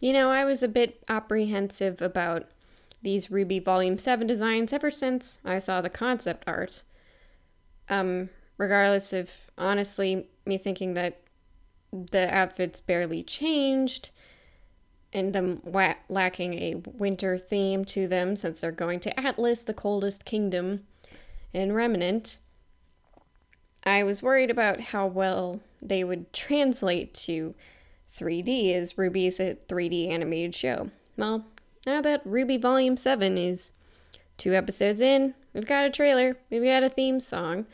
You know, I was a bit apprehensive about these Ruby Volume 7 designs ever since I saw the concept art. Um, regardless of, honestly, me thinking that the outfits barely changed and them lacking a winter theme to them since they're going to Atlas, the coldest kingdom, and Remnant. I was worried about how well they would translate to 3D is Ruby's a 3D animated show. Well, now that Ruby Volume 7 is two episodes in, we've got a trailer, we've got a theme song,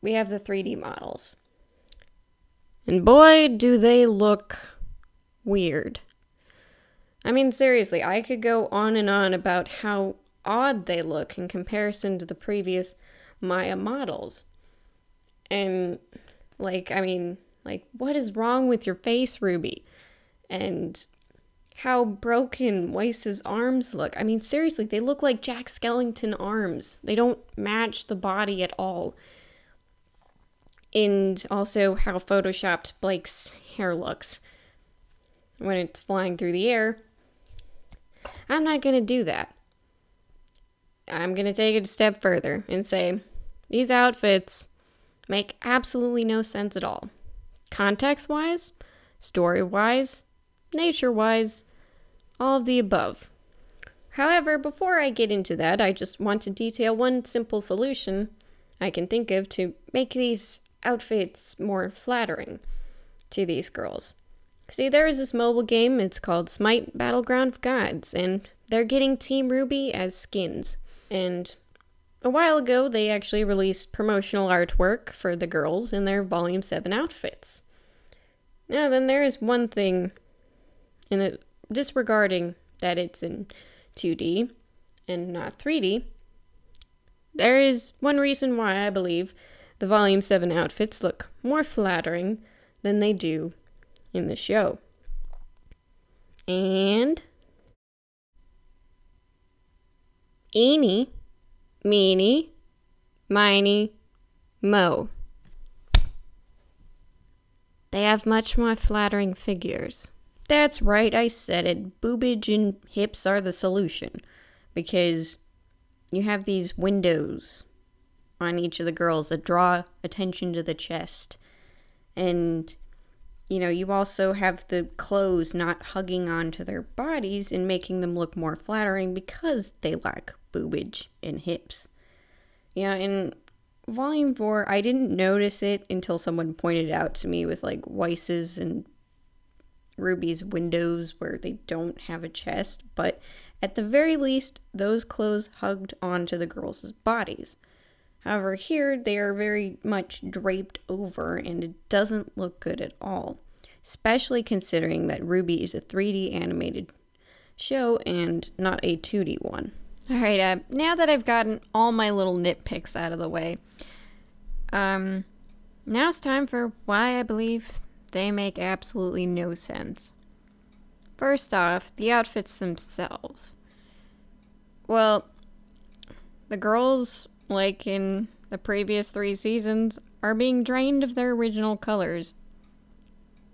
we have the 3D models. And boy, do they look weird. I mean, seriously, I could go on and on about how odd they look in comparison to the previous Maya models. And, like, I mean, like, what is wrong with your face, Ruby? And how broken Weiss's arms look. I mean, seriously, they look like Jack Skellington arms. They don't match the body at all. And also how photoshopped Blake's hair looks when it's flying through the air. I'm not going to do that. I'm going to take it a step further and say these outfits make absolutely no sense at all context wise, story wise, nature wise, all of the above. However, before I get into that, I just want to detail one simple solution I can think of to make these outfits more flattering to these girls. See, there is this mobile game, it's called Smite Battleground of Gods, and they're getting Team Ruby as skins. And a while ago, they actually released promotional artwork for the girls in their Volume 7 outfits. Now then, there is one thing, in disregarding that it's in 2D and not 3D, there is one reason why I believe the Volume 7 outfits look more flattering than they do in the show. And eeny, meeny, miny, mo. They have much more flattering figures. That's right, I said it. Boobage and hips are the solution. Because you have these windows on each of the girls that draw attention to the chest. And, you know, you also have the clothes not hugging onto their bodies and making them look more flattering because they lack boobage and hips. You know, and volume four, I didn't notice it until someone pointed it out to me with like Weiss's and Ruby's windows where they don't have a chest, but at the very least, those clothes hugged onto the girls' bodies. However, here they are very much draped over and it doesn't look good at all, especially considering that Ruby is a 3D animated show and not a 2D one. All right, uh, now that I've gotten all my little nitpicks out of the way, um, now it's time for why I believe they make absolutely no sense. First off, the outfits themselves. Well, the girls, like in the previous three seasons, are being drained of their original colors.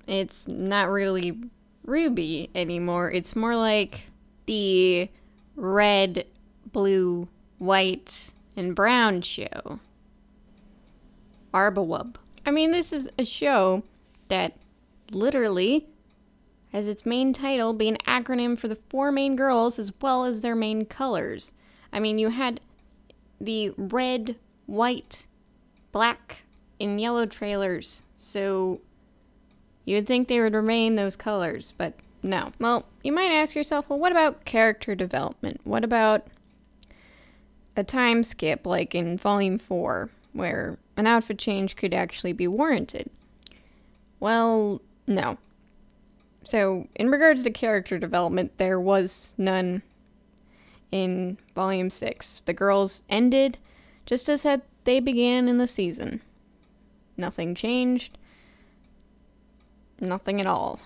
It's not really ruby anymore, it's more like the red blue, white, and brown show. Arbawub. I mean, this is a show that literally has its main title be an acronym for the four main girls as well as their main colors. I mean, you had the red, white, black, and yellow trailers, so you would think they would remain those colors, but no. Well, you might ask yourself, well, what about character development? What about a time skip like in Volume 4, where an outfit change could actually be warranted. Well, no. So, in regards to character development, there was none in Volume 6. The girls ended just as had they began in the season. Nothing changed. Nothing at all.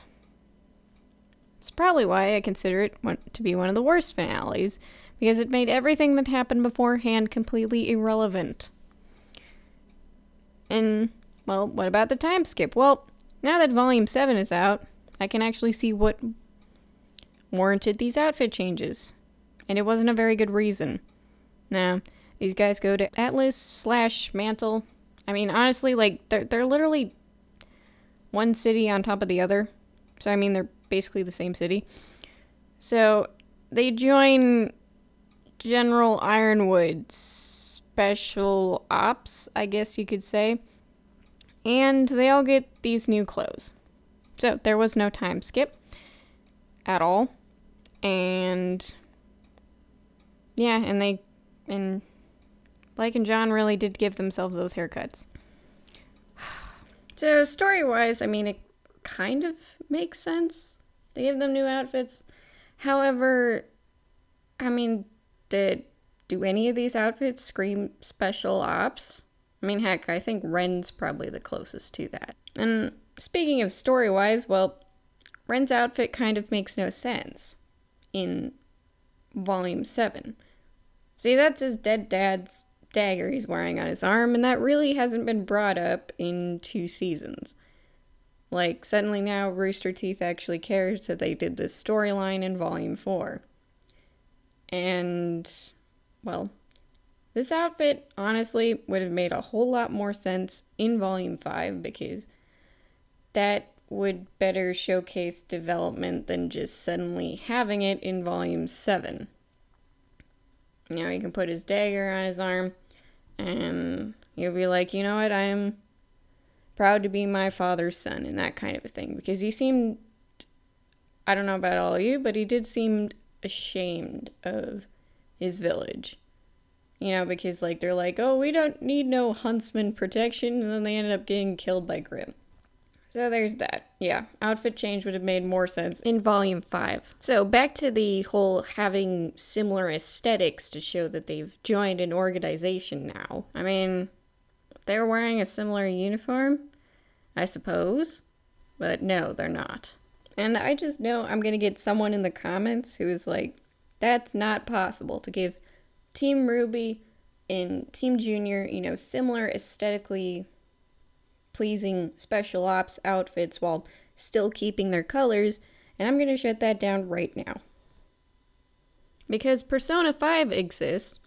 It's probably why I consider it to be one of the worst finales, because it made everything that happened beforehand completely irrelevant. And, well, what about the time skip? Well, now that Volume 7 is out, I can actually see what warranted these outfit changes. And it wasn't a very good reason. Now, these guys go to Atlas slash Mantle. I mean, honestly, like, they're, they're literally one city on top of the other. So, I mean, they're basically the same city. So, they join General Ironwood Special Ops, I guess you could say. And they all get these new clothes. So there was no time skip at all. And yeah, and they and Blake and John really did give themselves those haircuts. so story-wise, I mean it kind of makes sense. They give them new outfits. However, I mean did do any of these outfits scream special ops? I mean, heck, I think Ren's probably the closest to that. And speaking of story wise, well, Ren's outfit kind of makes no sense in Volume 7. See, that's his dead dad's dagger he's wearing on his arm, and that really hasn't been brought up in two seasons. Like, suddenly now Rooster Teeth actually cares that they did this storyline in Volume 4. And, well, this outfit honestly would have made a whole lot more sense in Volume 5 because that would better showcase development than just suddenly having it in Volume 7. Now he can put his dagger on his arm and he'll be like, you know what, I'm proud to be my father's son and that kind of a thing because he seemed I don't know about all of you, but he did seem ashamed of his village. You know, because like they're like, oh, we don't need no huntsman protection, and then they ended up getting killed by Grim. So there's that. Yeah, outfit change would have made more sense in volume 5. So back to the whole having similar aesthetics to show that they've joined an organization now. I mean, they're wearing a similar uniform, I suppose, but no, they're not. And I just know I'm going to get someone in the comments who is like, that's not possible to give Team Ruby and Team Junior, you know, similar aesthetically pleasing special ops outfits while still keeping their colors. And I'm going to shut that down right now. Because Persona 5 exists,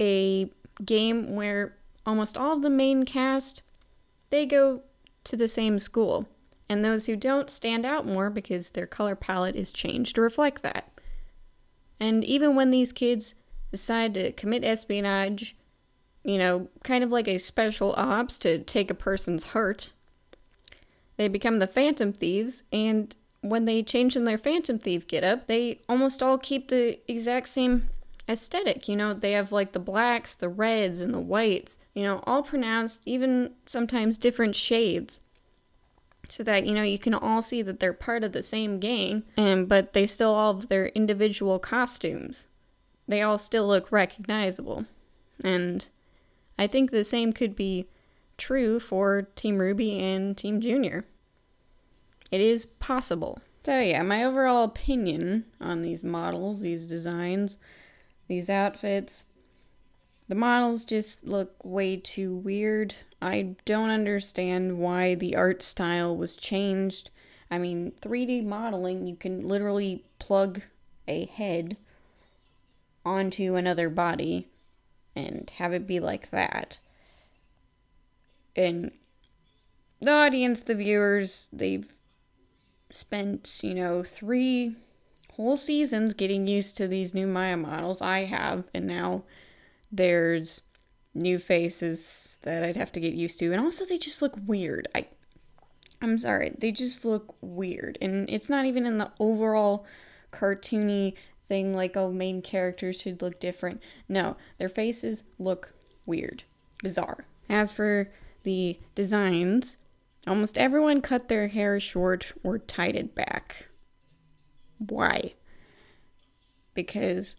a game where almost all of the main cast they go to the same school and those who don't stand out more because their color palette is changed to reflect that. And even when these kids decide to commit espionage, you know, kind of like a special ops to take a person's heart, they become the Phantom Thieves, and when they change in their Phantom Thief getup, they almost all keep the exact same aesthetic. You know, they have like the blacks, the reds, and the whites, you know, all pronounced, even sometimes different shades so that you know you can all see that they're part of the same gang and um, but they still all have their individual costumes they all still look recognizable and i think the same could be true for team ruby and team junior it is possible so yeah my overall opinion on these models these designs these outfits the models just look way too weird. I don't understand why the art style was changed. I mean, 3D modeling, you can literally plug a head onto another body and have it be like that. And the audience, the viewers, they've spent, you know, three whole seasons getting used to these new Maya models. I have, and now there's new faces that I'd have to get used to, and also they just look weird. I, I'm sorry, they just look weird, and it's not even in the overall cartoony thing like oh main characters should look different. No, their faces look weird, bizarre. As for the designs, almost everyone cut their hair short or tied it back. Why? Because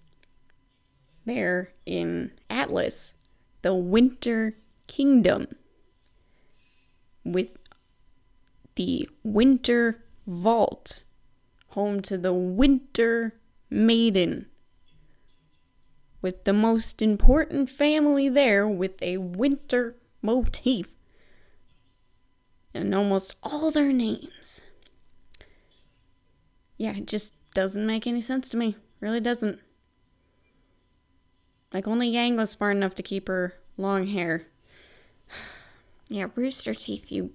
there in Atlas, the Winter Kingdom, with the Winter Vault, home to the Winter Maiden, with the most important family there with a winter motif and almost all their names. Yeah, it just doesn't make any sense to me. Really doesn't. Like only Yang was smart enough to keep her long hair. yeah, Rooster Teeth, you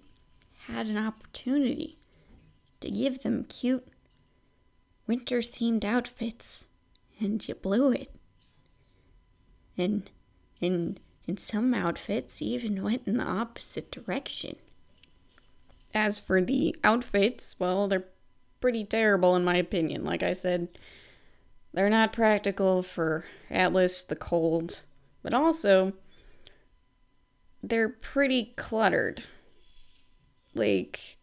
had an opportunity to give them cute winter themed outfits and you blew it. And and and some outfits even went in the opposite direction. As for the outfits, well, they're pretty terrible in my opinion. Like I said, they're not practical for Atlas, the cold, but also they're pretty cluttered. Like,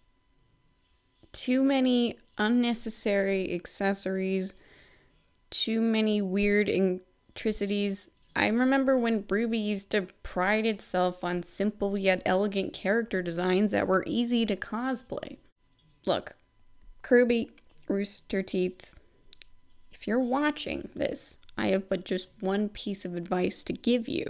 too many unnecessary accessories, too many weird intricacies. I remember when Ruby used to pride itself on simple yet elegant character designs that were easy to cosplay. Look, Kruby, Rooster Teeth, if you're watching this, I have but just one piece of advice to give you.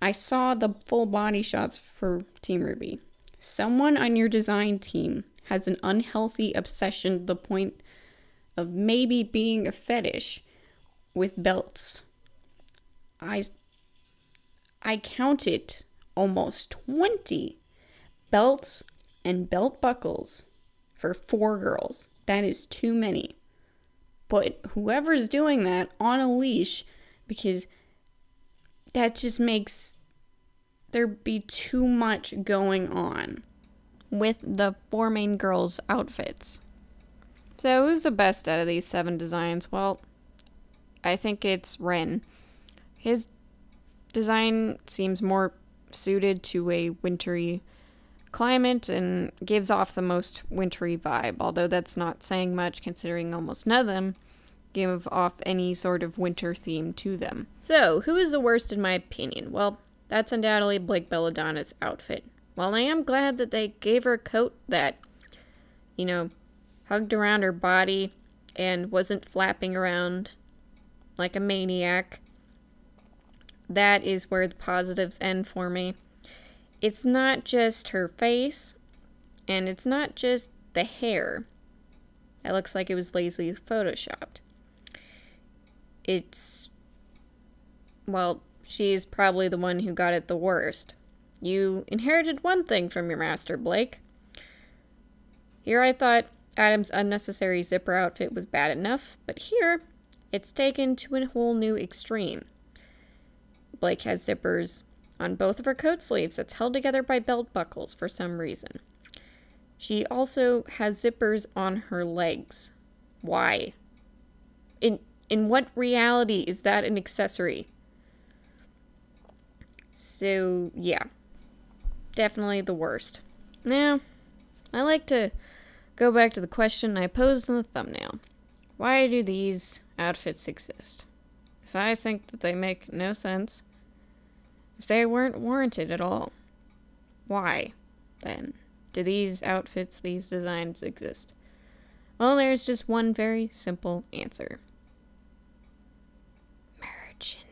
I saw the full body shots for Team Ruby. Someone on your design team has an unhealthy obsession to the point of maybe being a fetish with belts. I I counted almost 20 belts and belt buckles for four girls. That is too many. But whoever's doing that on a leash, because that just makes there be too much going on with the four main girls' outfits. So, who's the best out of these seven designs? Well, I think it's Ren. His design seems more suited to a wintry climate and gives off the most wintry vibe, although that's not saying much considering almost none of them give off any sort of winter theme to them. So, who is the worst in my opinion? Well, that's undoubtedly Blake Belladonna's outfit. While I am glad that they gave her a coat that, you know, hugged around her body and wasn't flapping around like a maniac, that is where the positives end for me it's not just her face and it's not just the hair. It looks like it was lazily photoshopped. It's well, she's probably the one who got it the worst. You inherited one thing from your master, Blake. Here I thought Adam's unnecessary zipper outfit was bad enough, but here it's taken to a whole new extreme. Blake has zippers on both of her coat sleeves that's held together by belt buckles for some reason. She also has zippers on her legs. Why? In in what reality is that an accessory? So, yeah. Definitely the worst. Now, I like to go back to the question I posed in the thumbnail. Why do these outfits exist? If I think that they make no sense, if they weren't warranted at all. Why, then, do these outfits, these designs exist? Well, there's just one very simple answer. Merchandise.